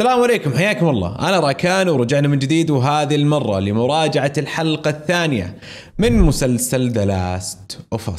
السلام عليكم حياكم الله أنا راكان ورجعنا من جديد وهذه المرة لمراجعة الحلقة الثانية من مسلسل ذا لاست أوف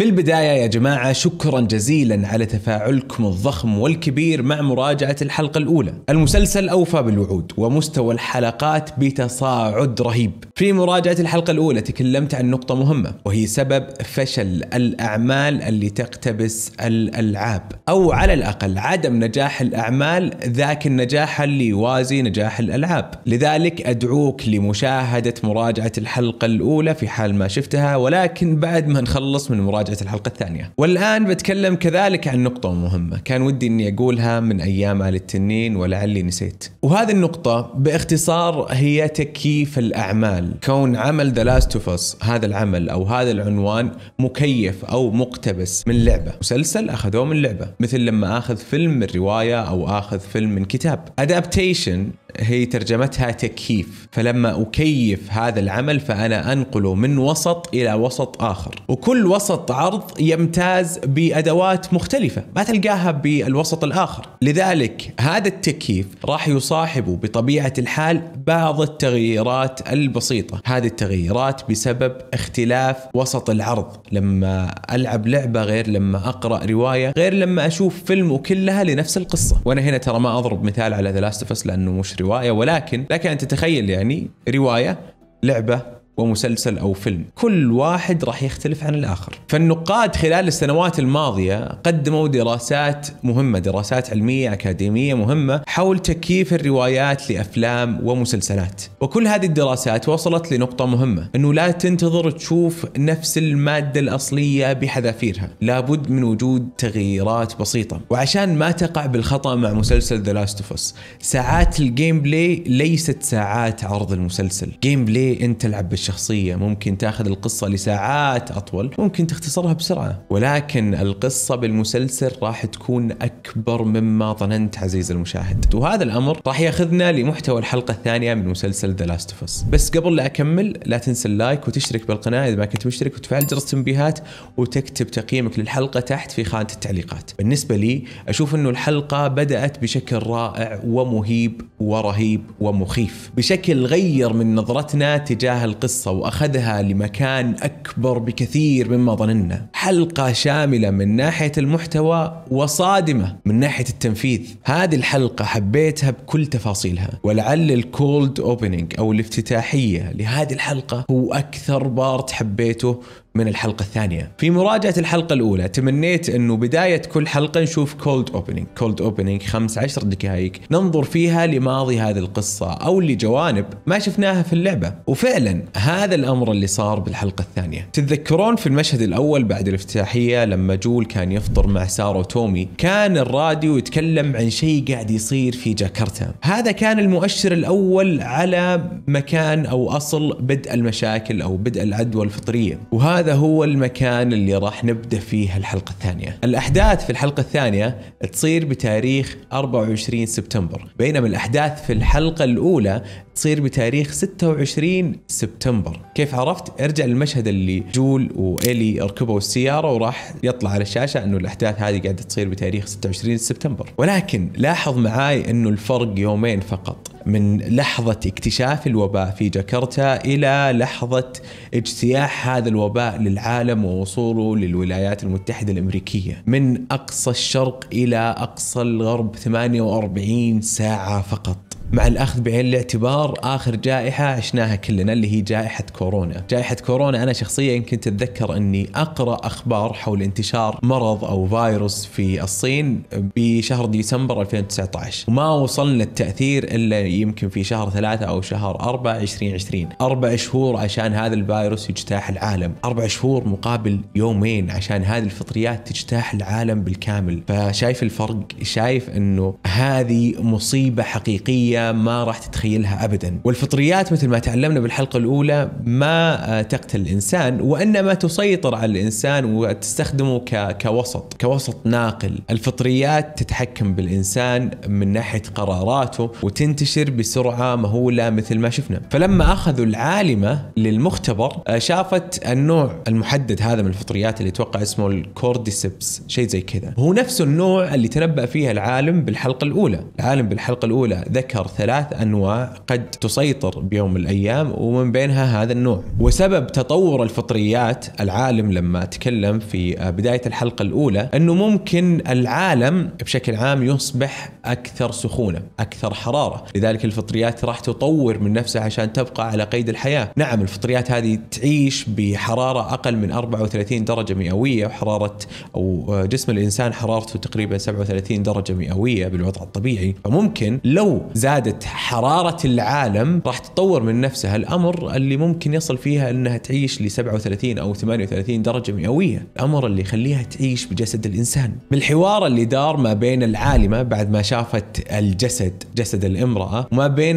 في البداية يا جماعة شكرا جزيلا على تفاعلكم الضخم والكبير مع مراجعة الحلقة الأولى المسلسل أوفى بالوعود ومستوى الحلقات بتصاعد رهيب في مراجعة الحلقة الأولى تكلمت عن نقطة مهمة وهي سبب فشل الأعمال اللي تقتبس الألعاب أو على الأقل عدم نجاح الأعمال ذاك النجاح اللي يوازي نجاح الألعاب لذلك أدعوك لمشاهدة مراجعة الحلقة الأولى في حال ما شفتها ولكن بعد ما نخلص من مراجعة مراجعه الحلقه الثانيه. والان بتكلم كذلك عن نقطه مهمه كان ودي اني اقولها من ايام ال التنين ولعلي نسيت. وهذه النقطه باختصار هي تكييف الاعمال، كون عمل ذا لاست اوف اس هذا العمل او هذا العنوان مكيف او مقتبس من لعبه، مسلسل اخذوه من لعبه، مثل لما اخذ فيلم من روايه او اخذ فيلم من كتاب. ادابتيشن هي ترجمتها تكييف فلما أكيف هذا العمل فأنا أنقله من وسط إلى وسط آخر وكل وسط عرض يمتاز بأدوات مختلفة ما تلقاها بالوسط الآخر لذلك هذا التكييف راح يصاحبه بطبيعة الحال بعض التغييرات البسيطة هذه التغييرات بسبب اختلاف وسط العرض لما ألعب لعبة غير لما أقرأ رواية غير لما أشوف فيلم وكلها لنفس القصة وأنا هنا ترى ما أضرب مثال على ذا لاست لأنه مش روايه ولكن لك ان تتخيل يعني روايه لعبه ومسلسل او فيلم، كل واحد راح يختلف عن الاخر، فالنقاد خلال السنوات الماضيه قدموا دراسات مهمه، دراسات علميه اكاديميه مهمه حول تكييف الروايات لافلام ومسلسلات، وكل هذه الدراسات وصلت لنقطه مهمه، انه لا تنتظر تشوف نفس الماده الاصليه بحذافيرها، لابد من وجود تغييرات بسيطه، وعشان ما تقع بالخطا مع مسلسل ذا لاست اوف ساعات الجيم بلاي ليست ساعات عرض المسلسل، جيم بلاي انت تلعب بالشخص شخصية ممكن تاخذ القصة لساعات أطول ممكن تختصرها بسرعة ولكن القصة بالمسلسل راح تكون أكبر مما ظننت عزيز المشاهد وهذا الأمر راح ياخذنا لمحتوى الحلقة الثانية من مسلسل ذا لاست of Us بس قبل لا أكمل لا تنسى اللايك وتشترك بالقناة إذا ما كنت مشترك وتفعل جرس التنبيهات وتكتب تقييمك للحلقة تحت في خانة التعليقات بالنسبة لي أشوف أنه الحلقة بدأت بشكل رائع ومهيب ورهيب ومخيف بشكل غير من نظرتنا تجاه القصة القصة وأخذها لمكان أكبر بكثير مما ظننا حلقة شاملة من ناحية المحتوى وصادمة من ناحية التنفيذ هذه الحلقة حبيتها بكل تفاصيلها ولعل الكولد أوبنينج أو الافتتاحية لهذه الحلقة هو أكثر بارت حبيته من الحلقة الثانية في مراجعة الحلقة الأولى تمنيت أنه بداية كل حلقة نشوف كولد أوبننج كولد أوبننج عشر دقائق ننظر فيها لماضي هذه القصة أو لجوانب ما شفناها في اللعبة وفعلا هذا الأمر اللي صار بالحلقة الثانية تتذكرون في المشهد الأول بعد الافتتاحية لما جول كان يفطر مع سارة وتومي كان الراديو يتكلم عن شيء قاعد يصير في جاكرتا هذا كان المؤشر الأول على مكان أو أصل بدء المشاكل أو بدء العدوى الفطرية وهذا هذا هو المكان اللي راح نبدأ فيه الحلقة الثانية الأحداث في الحلقة الثانية تصير بتاريخ 24 سبتمبر بينما الأحداث في الحلقة الأولى تصير بتاريخ 26 سبتمبر كيف عرفت ارجع للمشهد اللي جول وإلي ركبوا السيارة وراح يطلع على الشاشة انه الاحداث هذه قاعدة تصير بتاريخ 26 سبتمبر ولكن لاحظ معاي انه الفرق يومين فقط من لحظة اكتشاف الوباء في جاكرتا إلى لحظة اجتياح هذا الوباء للعالم ووصوله للولايات المتحدة الأمريكية من أقصى الشرق إلى أقصى الغرب 48 ساعة فقط مع الاخذ بعين الاعتبار اخر جائحه عشناها كلنا اللي هي جائحه كورونا، جائحه كورونا انا شخصيا كنت اتذكر اني اقرا اخبار حول انتشار مرض او فيروس في الصين بشهر ديسمبر 2019 وما وصلنا التاثير الا يمكن في شهر ثلاثة او شهر اربعه 2020 اربع شهور عشان هذا الفيروس يجتاح العالم اربع شهور مقابل يومين عشان هذه الفطريات تجتاح العالم بالكامل فشايف الفرق شايف انه هذه مصيبه حقيقيه ما راح تتخيلها أبدا والفطريات مثل ما تعلمنا بالحلقة الأولى ما آه، تقتل الإنسان وإنما تسيطر على الإنسان وتستخدمه ك... كوسط كوسط ناقل الفطريات تتحكم بالإنسان من ناحية قراراته وتنتشر بسرعة مهولة مثل ما شفنا فلما أخذوا العالمة للمختبر آه، شافت النوع المحدد هذا من الفطريات اللي اتوقع اسمه الكورديسبس شيء زي كذا هو نفس النوع اللي تنبأ فيه العالم بالحلقة الأولى العالم بالحلقة الأولى ذكر ثلاث انواع قد تسيطر بيوم من الايام ومن بينها هذا النوع، وسبب تطور الفطريات العالم لما تكلم في آه، بدايه الحلقه الاولى انه ممكن العالم بشكل عام يصبح اكثر سخونه، اكثر حراره، لذلك الفطريات راح تطور من نفسها عشان تبقى على قيد الحياه، نعم الفطريات هذه تعيش بحراره اقل من 34 درجه مئويه وحراره او آه، جسم الانسان حرارته تقريبا 37 درجه مئويه بالوضع الطبيعي، فممكن لو زاد زياده حراره العالم راح تطور من نفسها الامر اللي ممكن يصل فيها انها تعيش ل 37 او 38 درجه مئويه، الامر اللي يخليها تعيش بجسد الانسان. بالحوار اللي دار ما بين العالمه بعد ما شافت الجسد جسد الامراه وما بين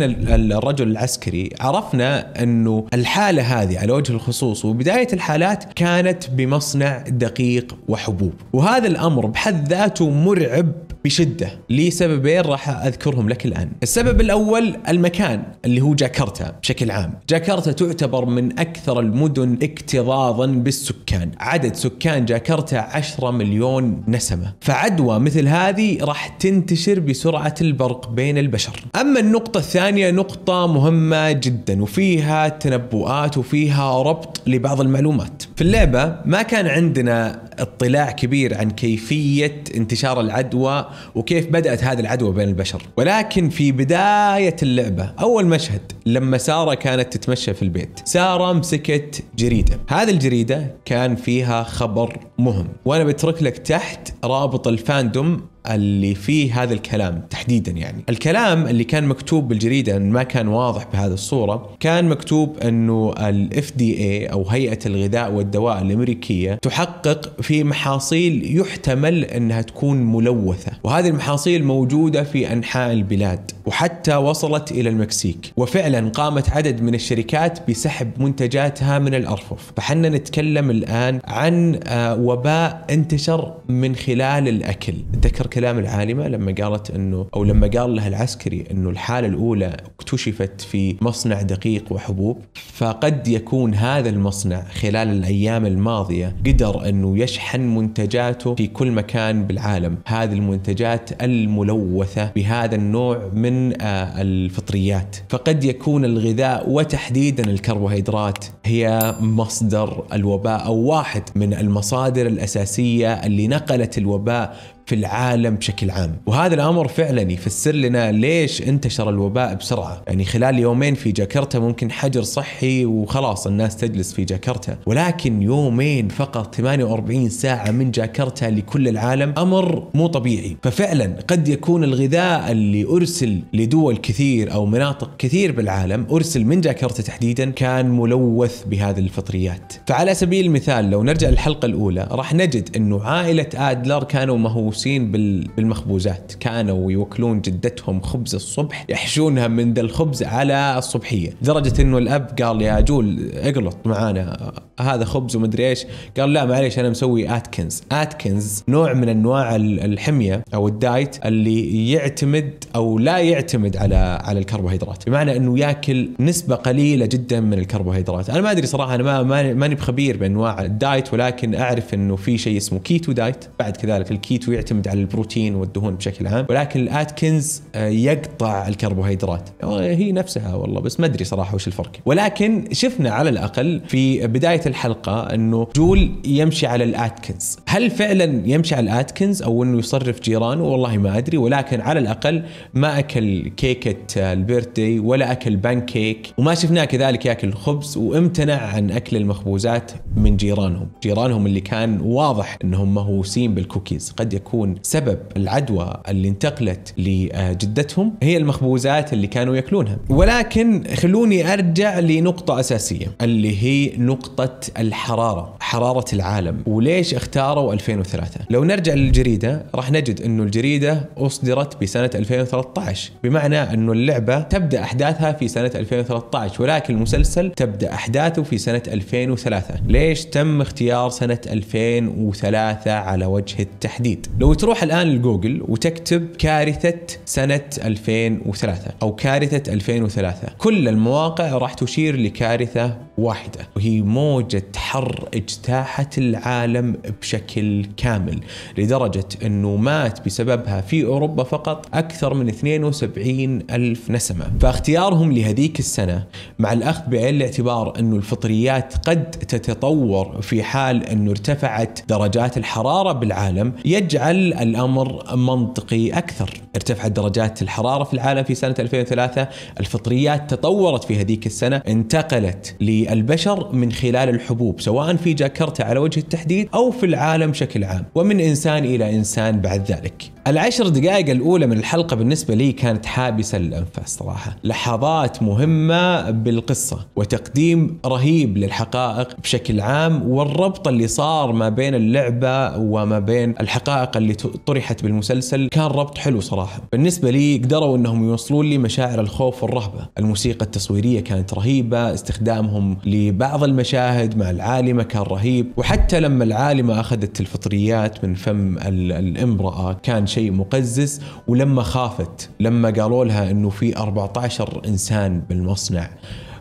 الرجل العسكري عرفنا انه الحاله هذه على وجه الخصوص وبدايه الحالات كانت بمصنع دقيق وحبوب، وهذا الامر بحد ذاته مرعب بشده لسببين راح اذكرهم لك الان. السبب الاول المكان اللي هو جاكرتا بشكل عام. جاكرتا تعتبر من اكثر المدن اكتظاظا بالسكان، عدد سكان جاكرتا 10 مليون نسمه، فعدوى مثل هذه راح تنتشر بسرعه البرق بين البشر. اما النقطه الثانيه نقطه مهمه جدا وفيها تنبؤات وفيها ربط لبعض المعلومات. في اللعبه ما كان عندنا اطلاع كبير عن كيفيه انتشار العدوى وكيف بدات هذه العدوى بين البشر ولكن في بدايه اللعبه اول مشهد لما ساره كانت تتمشى في البيت ساره مسكت جريده هذه الجريده كان فيها خبر مهم وانا بترك لك تحت رابط الفاندوم اللي فيه هذا الكلام تحديدا يعني الكلام اللي كان مكتوب بالجريدة ما كان واضح بهذه الصورة كان مكتوب أنه الـ FDA أو هيئة الغذاء والدواء الأمريكية تحقق في محاصيل يحتمل أنها تكون ملوثة وهذه المحاصيل موجودة في أنحاء البلاد وحتى وصلت إلى المكسيك وفعلا قامت عدد من الشركات بسحب منتجاتها من الأرفف فحنا نتكلم الآن عن آه، وباء انتشر من خلال الأكل ذكر كلام العالمه لما قالت انه او لما قال لها العسكري انه الحاله الاولى اكتشفت في مصنع دقيق وحبوب فقد يكون هذا المصنع خلال الايام الماضيه قدر انه يشحن منتجاته في كل مكان بالعالم هذه المنتجات الملوثه بهذا النوع من آه، الفطريات فقد يكون الغذاء وتحديدا الكربوهيدرات هي مصدر الوباء او واحد من المصادر الاساسيه اللي نقلت الوباء في العالم بشكل عام وهذا الامر فعلا يفسر لنا ليش انتشر الوباء بسرعه يعني خلال يومين في جاكرتا ممكن حجر صحي وخلاص الناس تجلس في جاكرتا ولكن يومين فقط 48 ساعه من جاكرتا لكل العالم امر مو طبيعي ففعلا قد يكون الغذاء اللي ارسل لدول كثير او مناطق كثير بالعالم ارسل من جاكرتا تحديدا كان ملوث بهذه الفطريات فعلى سبيل المثال لو نرجع للحلقه الاولى راح نجد انه عائله ادلر كانوا مهووسين مهووسين بالمخبوزات كانوا يوكلون جدتهم خبز الصبح يحشونها من ذا الخبز على الصبحيه لدرجه انه الاب قال يا جول اقلط معانا آه، هذا خبز ومدري ايش قال لا معليش انا مسوي اتكنز اتكنز نوع من انواع الحميه او الدايت اللي يعتمد او لا يعتمد على على الكربوهيدرات بمعنى انه ياكل نسبه قليله جدا من الكربوهيدرات انا ما ادري صراحه انا ما ماني بخبير بانواع الدايت ولكن اعرف انه في شيء اسمه كيتو دايت بعد كذلك الكيتو يعتمد يعتمد على البروتين والدهون بشكل عام ولكن الاتكنز آه، يقطع الكربوهيدرات هي نفسها والله بس ما ادري صراحه وش الفرق ولكن شفنا على الاقل في بدايه الحلقه انه جول يمشي على الاتكنز هل فعلا يمشي على الاتكنز او انه يصرف جيرانه والله ما ادري ولكن على الاقل ما اكل كيكه آه، البيرثدي ولا اكل بانكيك وما شفناه كذلك ياكل خبز وامتنع عن اكل المخبوزات من جيرانهم جيرانهم اللي كان واضح انهم مهووسين بالكوكيز قد يكون يكون سبب العدوى اللي انتقلت لجدتهم هي المخبوزات اللي كانوا ياكلونها ولكن خلوني ارجع لنقطه اساسيه اللي هي نقطه الحراره حراره العالم وليش اختاروا 2003 لو نرجع للجريده راح نجد انه الجريده اصدرت بسنه 2013 بمعنى انه اللعبه تبدا احداثها في سنه 2013 ولكن المسلسل تبدا احداثه في سنه 2003 ليش تم اختيار سنه 2003 على وجه التحديد لو تروح الان لجوجل وتكتب كارثه سنه 2003 او كارثه 2003 كل المواقع راح تشير لكارثه واحده وهي موجه حر اجتاحت العالم بشكل كامل لدرجه انه مات بسببها في اوروبا فقط اكثر من 72 الف نسمه فاختيارهم لهذيك السنه مع الاخذ بعين الاعتبار انه الفطريات قد تتطور في حال انه ارتفعت درجات الحراره بالعالم يجعل هل الامر منطقي اكثر؟ ارتفعت درجات الحراره في العالم في سنه 2003، الفطريات تطورت في هذيك السنه، انتقلت للبشر من خلال الحبوب سواء في جاكرتا على وجه التحديد او في العالم بشكل عام، ومن انسان الى انسان بعد ذلك. العشر دقائق الاولى من الحلقه بالنسبه لي كانت حابسه للانفاس صراحه، لحظات مهمه بالقصه وتقديم رهيب للحقائق بشكل عام والربط اللي صار ما بين اللعبه وما بين الحقائق اللي طرحت بالمسلسل كان ربط حلو صراحه بالنسبه لي قدروا انهم يوصلون لي مشاعر الخوف والرهبه الموسيقى التصويريه كانت رهيبه استخدامهم لبعض المشاهد مع العالمه كان رهيب وحتى لما العالمه اخذت الفطريات من فم الامراه كان شيء مقزز ولما خافت لما قالوا لها انه في 14 انسان بالمصنع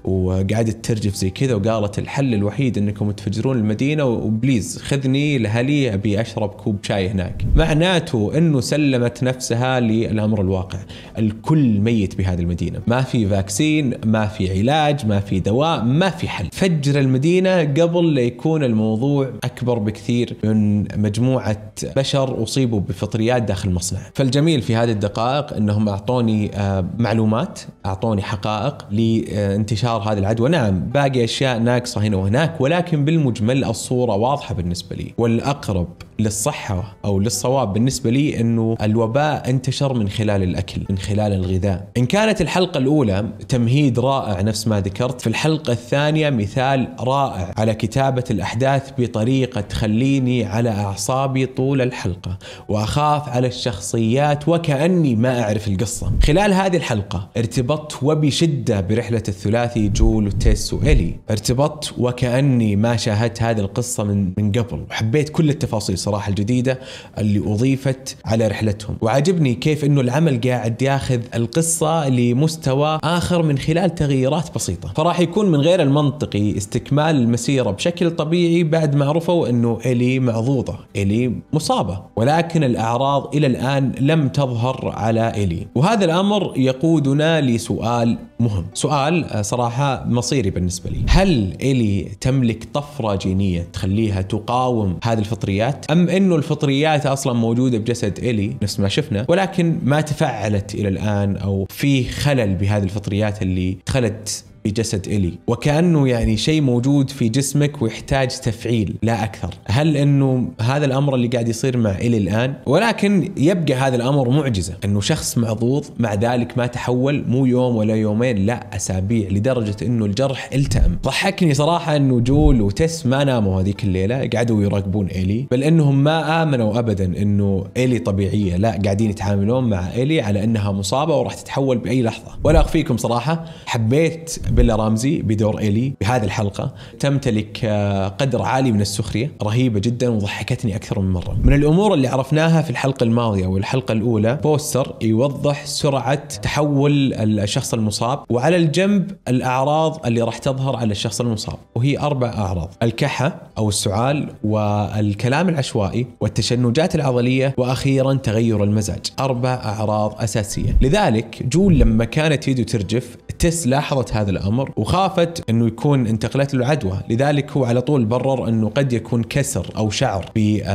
وقعدت ترجف زي كذا وقالت الحل الوحيد انكم تفجرون المدينه وبليز خذني لهلي ابي اشرب كوب شاي هناك معناته انه سلمت نفسها للامر الواقع الكل ميت بهذه المدينه ما في فاكسين ما في علاج ما في دواء ما في حل فجر المدينه قبل لا يكون الموضوع اكبر بكثير من مجموعه بشر اصيبوا بفطريات داخل المصنع فالجميل في هذه الدقائق انهم اعطوني آه، معلومات اعطوني حقائق لانتشار انتشار هذه العدوى نعم باقي أشياء ناقصة هنا وهناك ولكن بالمجمل الصورة واضحة بالنسبة لي والأقرب للصحة أو للصواب بالنسبة لي أنه الوباء انتشر من خلال الأكل من خلال الغذاء إن كانت الحلقة الأولى تمهيد رائع نفس ما ذكرت في الحلقة الثانية مثال رائع على كتابة الأحداث بطريقة تخليني على أعصابي طول الحلقة وأخاف على الشخصيات وكأني ما أعرف القصة خلال هذه الحلقة ارتبطت وبشدة برحلة الثلاثي جول وتيس وإلي ارتبطت وكأني ما شاهدت هذه القصة من, من قبل وحبيت كل التفاصيل صراحة الاقتراح الجديده اللي اضيفت على رحلتهم وعجبني كيف انه العمل قاعد ياخذ القصه لمستوى اخر من خلال تغييرات بسيطه فراح يكون من غير المنطقي استكمال المسيره بشكل طبيعي بعد ما عرفوا انه الي معضوضه الي مصابه ولكن الاعراض الى الان لم تظهر على الي وهذا الامر يقودنا لسؤال مهم سؤال آه، صراحة مصيري بالنسبة لي هل إلي تملك طفرة جينية تخليها تقاوم هذه الفطريات أم أنه الفطريات أصلا موجودة بجسد إلي نفس ما شفنا ولكن ما تفعلت إلى الآن أو في خلل بهذه الفطريات اللي خلت بجسد إلي وكأنه يعني شيء موجود في جسمك ويحتاج تفعيل لا أكثر هل أنه هذا الأمر اللي قاعد يصير مع إلي الآن ولكن يبقى هذا الأمر معجزة أنه شخص معضوض مع ذلك ما تحول مو يوم ولا يومين لا أسابيع لدرجة أنه الجرح التأم ضحكني صراحة أنه جول وتس ما ناموا هذيك الليلة قعدوا يراقبون إلي بل أنهم ما آمنوا أبدا أنه إلي طبيعية لا قاعدين يتعاملون مع إلي على أنها مصابة وراح تتحول بأي لحظة ولا أخفيكم صراحة حبيت بيلا رامزي بدور إيلي بهذه الحلقة تمتلك آه، قدر عالي من السخرية رهيبة جدا وضحكتني أكثر من مرة من الأمور اللي عرفناها في الحلقة الماضية والحلقة الأولى بوستر يوضح سرعة تحول الشخص المصاب وعلى الجنب الأعراض اللي راح تظهر على الشخص المصاب وهي أربع أعراض الكحة أو السعال والكلام العشوائي والتشنجات العضلية وأخيرا تغير المزاج أربع أعراض أساسية لذلك جول لما كانت يده ترجف تس لاحظت هذا الأمر الامر وخافت انه يكون انتقلت له عدوى لذلك هو على طول برر انه قد يكون كسر او شعر في آه،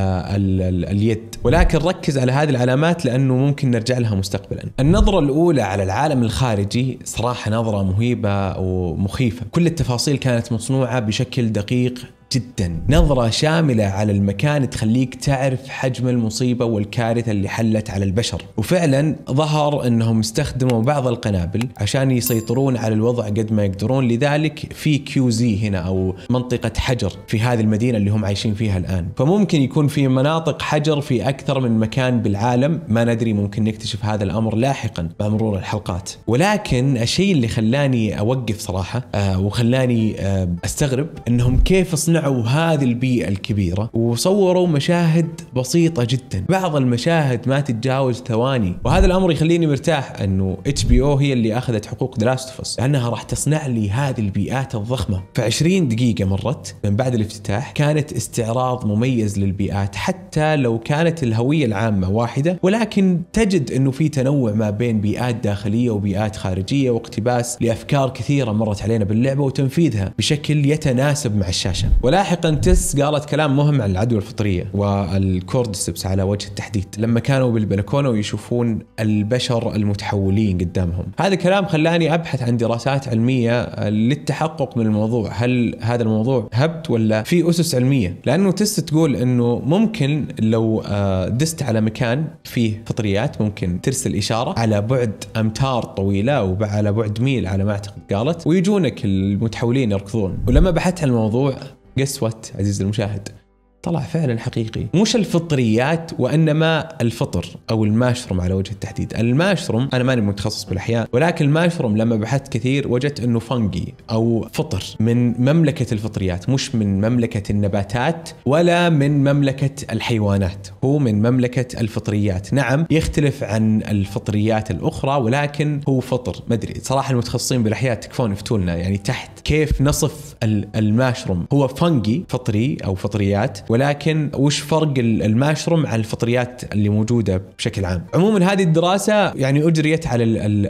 اليد ولكن ركز على هذه العلامات لانه ممكن نرجع لها مستقبلا النظره الاولى على العالم الخارجي صراحه نظره مهيبه ومخيفه كل التفاصيل كانت مصنوعه بشكل دقيق جدا نظرة شاملة على المكان تخليك تعرف حجم المصيبة والكارثة اللي حلت على البشر وفعلا ظهر أنهم استخدموا بعض القنابل عشان يسيطرون على الوضع قد ما يقدرون لذلك في كيو زي هنا أو منطقة حجر في هذه المدينة اللي هم عايشين فيها الآن فممكن يكون في مناطق حجر في أكثر من مكان بالعالم ما ندري ممكن نكتشف هذا الأمر لاحقا مع مرور الحلقات ولكن الشيء اللي خلاني أوقف صراحة آه وخلاني آه أستغرب أنهم كيف صنعوا صنعوا هذه البيئة الكبيرة وصوروا مشاهد بسيطة جدا بعض المشاهد ما تتجاوز ثواني وهذا الأمر يخليني مرتاح أنه اتش بي او هي اللي أخذت حقوق دراستفس لأنها راح تصنع لي هذه البيئات الضخمة ف20 دقيقة مرت من بعد الافتتاح كانت استعراض مميز للبيئات حتى لو كانت الهوية العامة واحدة ولكن تجد أنه في تنوع ما بين بيئات داخلية وبيئات خارجية واقتباس لأفكار كثيرة مرت علينا باللعبة وتنفيذها بشكل يتناسب مع الشاشة ولاحقا تس قالت كلام مهم عن العدوى الفطريه والكوردسبس على وجه التحديد لما كانوا بالبلكونه ويشوفون البشر المتحولين قدامهم هذا الكلام خلاني ابحث عن دراسات علميه للتحقق من الموضوع هل هذا الموضوع هبت ولا في اسس علميه لانه تس تقول انه ممكن لو آه، دست على مكان فيه فطريات ممكن ترسل اشاره على بعد امتار طويله وعلى بعد ميل على ما اعتقد قالت ويجونك المتحولين يركضون ولما بحثت عن الموضوع جس وات عزيزي المشاهد طلع فعلا حقيقي مش الفطريات وانما الفطر او الماشروم على وجه التحديد الماشروم انا ماني متخصص بالاحياء ولكن الماشروم لما بحثت كثير وجدت انه فنجي او فطر من مملكه الفطريات مش من مملكه النباتات ولا من مملكه الحيوانات هو من مملكه الفطريات نعم يختلف عن الفطريات الاخرى ولكن هو فطر ما ادري صراحه المتخصصين بالاحياء تكفون يفتولنا يعني تحت كيف نصف الماشروم هو فنجي فطري او فطريات ولكن وش فرق الماشروم عن الفطريات اللي موجوده بشكل عام عموما هذه الدراسه يعني اجريت على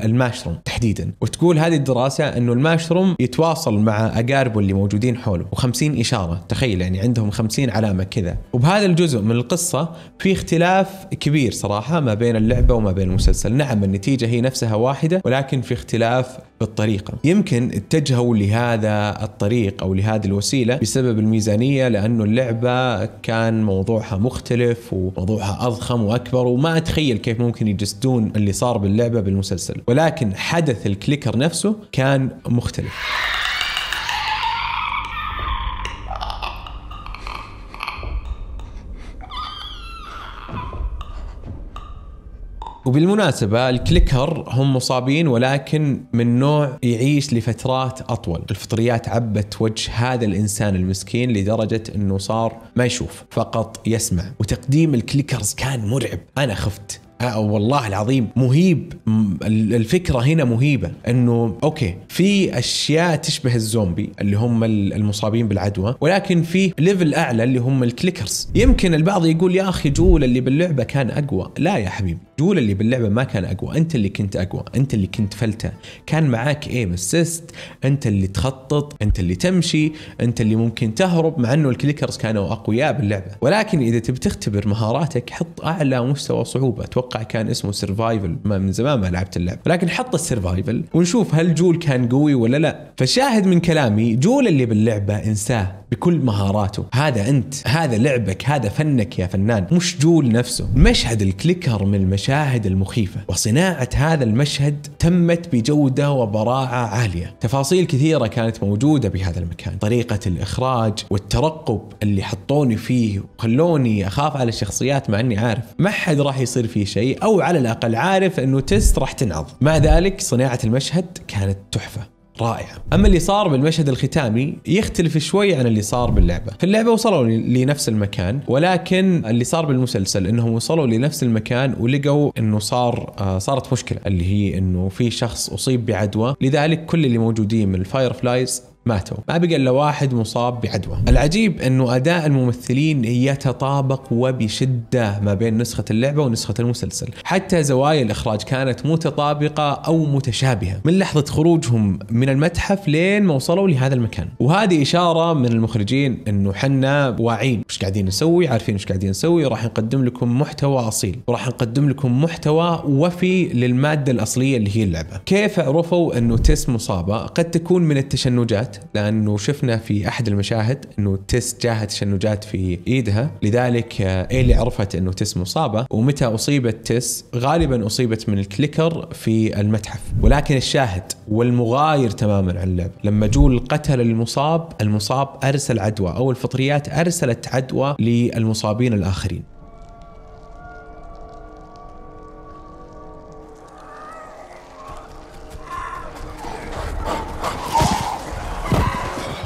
الماشروم تحديدا وتقول هذه الدراسه انه الماشروم يتواصل مع اقاربه اللي موجودين حوله و50 اشاره تخيل يعني عندهم 50 علامه كذا وبهذا الجزء من القصه في اختلاف كبير صراحه ما بين اللعبه وما بين المسلسل نعم النتيجه هي نفسها واحده ولكن في اختلاف بالطريقة يمكن اتجهوا لهذا الطريق أو لهذه الوسيلة بسبب الميزانية لأنه اللعبة كان موضوعها مختلف وموضوعها أضخم وأكبر وما أتخيل كيف ممكن يجسدون اللي صار باللعبة بالمسلسل ولكن حدث الكليكر نفسه كان مختلف وبالمناسبة الكليكر هم مصابين ولكن من نوع يعيش لفترات أطول الفطريات عبت وجه هذا الإنسان المسكين لدرجة أنه صار ما يشوف فقط يسمع وتقديم الكليكرز كان مرعب أنا خفت أو آه، والله العظيم مهيب الفكره هنا مهيبه انه اوكي في اشياء تشبه الزومبي اللي هم المصابين بالعدوى ولكن في ليفل اعلى اللي هم الكليكرز يمكن البعض يقول يا اخي جول اللي باللعبه كان اقوى لا يا حبيبي جول اللي باللعبه ما كان اقوى انت اللي كنت اقوى انت اللي كنت فلته كان معاك ايم اسيست انت اللي تخطط انت اللي تمشي انت اللي ممكن تهرب مع انه الكليكرز كانوا اقوياء باللعبه ولكن اذا تبي تختبر مهاراتك حط اعلى مستوى صعوبه اتوقع كان اسمه سرفايفل ما من زمان ما لعبت اللعبه ولكن حط السرفايفل ونشوف هل جول كان قوي ولا لا فالشاهد من كلامي جول اللي باللعبه انساه بكل مهاراته هذا انت هذا لعبك هذا فنك يا فنان مش جول نفسه مشهد الكليكر من المشهد المشاهد المخيفة وصناعة هذا المشهد تمت بجودة وبراعة عالية تفاصيل كثيرة كانت موجودة بهذا المكان طريقة الإخراج والترقب اللي حطوني فيه وخلوني أخاف على الشخصيات مع أني عارف ما حد راح يصير فيه شيء أو على الأقل عارف أنه تست راح تنعض مع ذلك صناعة المشهد كانت تحفة رائعه. اما اللي صار بالمشهد الختامي يختلف شوي عن اللي صار باللعبه، في اللعبه وصلوا لنفس المكان ولكن اللي صار بالمسلسل انهم وصلوا لنفس المكان ولقوا انه صار آه صارت مشكله اللي هي انه في شخص اصيب بعدوى، لذلك كل اللي موجودين من الفاير فلايز ماتوا ما بقى الا واحد مصاب بعدوى العجيب انه اداء الممثلين يتطابق وبشده ما بين نسخه اللعبه ونسخه المسلسل حتى زوايا الاخراج كانت متطابقه او متشابهه من لحظه خروجهم من المتحف لين ما وصلوا لهذا المكان وهذه اشاره من المخرجين انه حنا واعين وش قاعدين نسوي عارفين وش قاعدين نسوي راح نقدم لكم محتوى اصيل وراح نقدم لكم محتوى وفي للماده الاصليه اللي هي اللعبه كيف عرفوا انه تس مصابه قد تكون من التشنجات لانه شفنا في احد المشاهد انه تس جاهت تشنجات في ايدها لذلك ايلي عرفت انه تس مصابه ومتى اصيبت تس غالبا اصيبت من الكليكر في المتحف ولكن الشاهد والمغاير تماما عن اللعب لما جول قتل المصاب المصاب ارسل عدوى او الفطريات ارسلت عدوى للمصابين الاخرين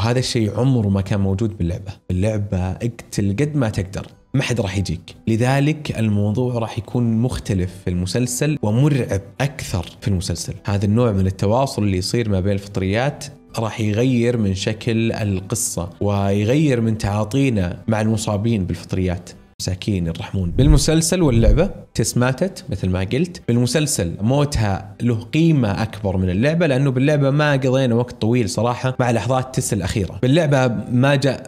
وهذا الشيء عمره ما كان موجود باللعبه باللعبه اقتل قد ما تقدر ما حد راح يجيك لذلك الموضوع راح يكون مختلف في المسلسل ومرعب اكثر في المسلسل هذا النوع من التواصل اللي يصير ما بين الفطريات راح يغير من شكل القصة ويغير من تعاطينا مع المصابين بالفطريات مساكين يرحمون بالمسلسل واللعبة تس ماتت مثل ما قلت بالمسلسل موتها له قيمة أكبر من اللعبة لأنه باللعبة ما قضينا وقت طويل صراحة مع لحظات تس الأخيرة باللعبة ما جاء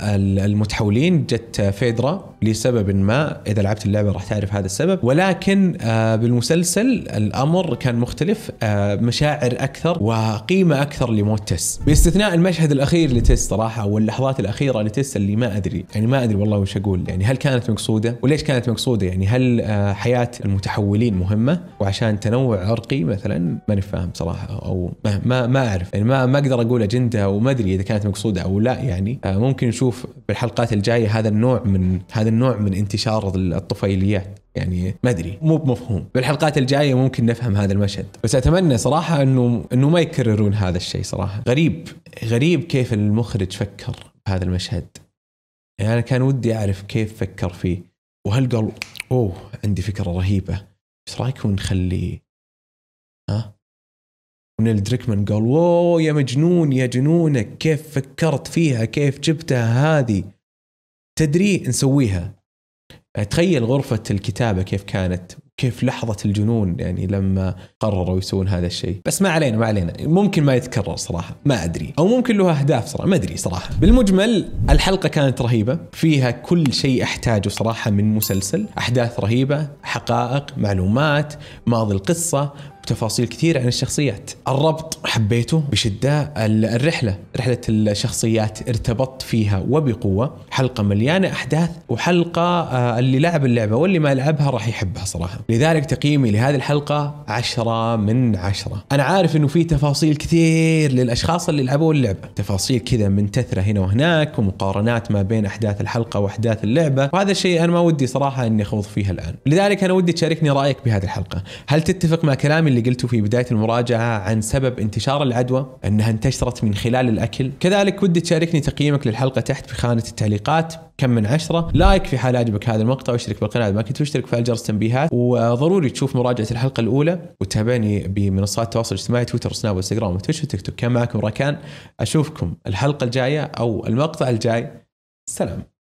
المتحولين جت فيدرا لسبب ما إذا لعبت اللعبة راح تعرف هذا السبب ولكن آه، بالمسلسل الأمر كان مختلف آه، مشاعر أكثر وقيمة أكثر لموت تس باستثناء المشهد الأخير لتس صراحة واللحظات الأخيرة لتس اللي ما أدري يعني ما أدري والله وش أقول يعني هل كانت مقصودة مقصوده وليش كانت مقصوده يعني هل آه، حياه المتحولين مهمه وعشان تنوع عرقي مثلا ماني فاهم صراحه او ما ما, ما اعرف يعني ما ما اقدر اقول اجنده وما ادري اذا كانت مقصوده او لا يعني آه، ممكن نشوف بالحلقات الجايه هذا النوع من هذا النوع من انتشار الطفيليات يعني ما ادري مو بمفهوم بالحلقات الجايه ممكن نفهم هذا المشهد بس اتمنى صراحه انه انه ما يكررون هذا الشيء صراحه غريب غريب كيف المخرج فكر بهذا المشهد يعني انا كان ودي اعرف كيف فكر فيه وهل قال اوه عندي فكره رهيبه ايش رايكم نخلي ها ونيل دريكمان قال واو يا مجنون يا جنونك كيف فكرت فيها كيف جبتها هذه تدري نسويها تخيل غرفة الكتابة كيف كانت كيف لحظة الجنون يعني لما قرروا يسوون هذا الشيء بس ما علينا ما علينا ممكن ما يتكرر صراحة ما أدري أو ممكن له أهداف صراحة ما أدري صراحة بالمجمل الحلقة كانت رهيبة فيها كل شيء أحتاجه صراحة من مسلسل أحداث رهيبة حقائق معلومات ماضي القصة تفاصيل كثيرة عن الشخصيات الربط حبيته بشدة الرحلة رحلة الشخصيات ارتبطت فيها وبقوة حلقة مليانة أحداث وحلقة آه، اللي لعب اللعبة واللي ما لعبها راح يحبها صراحة لذلك تقييمي لهذه الحلقة عشرة من عشرة أنا عارف أنه في تفاصيل كثير للأشخاص اللي لعبوا اللعبة تفاصيل كذا منتثرة هنا وهناك ومقارنات ما بين أحداث الحلقة وأحداث اللعبة وهذا الشيء أنا ما ودي صراحة أني أخوض فيها الآن لذلك أنا ودي تشاركني رأيك بهذه الحلقة هل تتفق مع كلامي اللي قلته في بداية المراجعة عن سبب انتشار العدوى أنها انتشرت من خلال الأكل كذلك ودي تشاركني تقييمك للحلقة تحت في خانة التعليقات كم من عشرة لايك في حال عجبك هذا المقطع واشترك بالقناة إذا ما كنت واشترك في الجرس التنبيهات و وضروري تشوف مراجعه الحلقه الاولى وتابعني بمنصات التواصل الاجتماعي تويتر سناب وانستغرام وتويتش وتيك توك كان معكم راكان اشوفكم الحلقه الجايه او المقطع الجاي سلام